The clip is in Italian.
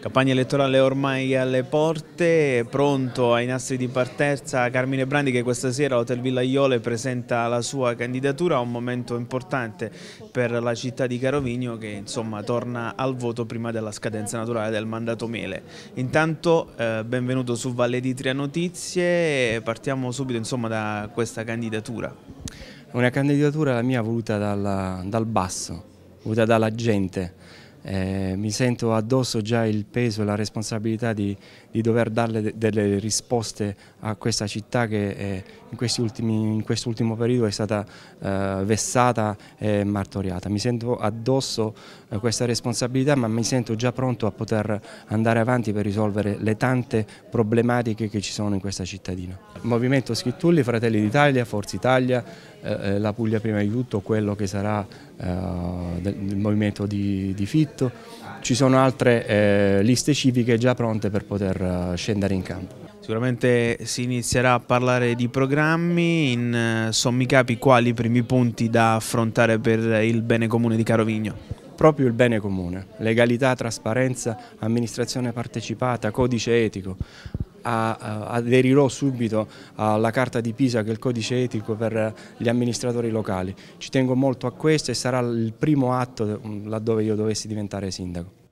Campagna elettorale ormai alle porte, pronto ai nastri di partenza Carmine Brandi che questa sera a Hotel Villa Iole presenta la sua candidatura, un momento importante per la città di Carovigno che insomma torna al voto prima della scadenza naturale del mandato mele. Intanto eh, benvenuto su Valle di Notizie, partiamo subito insomma da questa candidatura. Una candidatura la mia voluta dalla, dal basso, voluta dalla gente eh, mi sento addosso già il peso e la responsabilità di, di dover darle delle risposte a questa città che eh, in, ultimi, in periodo è stata eh, vessata e martoriata. Mi sento addosso eh, questa responsabilità ma mi sento già pronto a poter andare avanti per risolvere le tante problematiche che ci sono in questa cittadina. Movimento Schittulli, Fratelli d'Italia, Forza Italia, eh, eh, la Puglia prima di tutto, quello che sarà eh, del, del, movimento di, di, Fitto. Ci sono altre eh, liste civiche già pronte per poter scendere in campo. Sicuramente si inizierà a parlare di programmi, in sommi capi quali i primi punti da affrontare per il bene comune di Carovigno? Proprio il bene comune, legalità, trasparenza, amministrazione partecipata, codice etico, aderirò subito alla carta di Pisa che è il codice etico per gli amministratori locali. Ci tengo molto a questo e sarà il primo atto mm, laddove io dovessi diventare sindaco.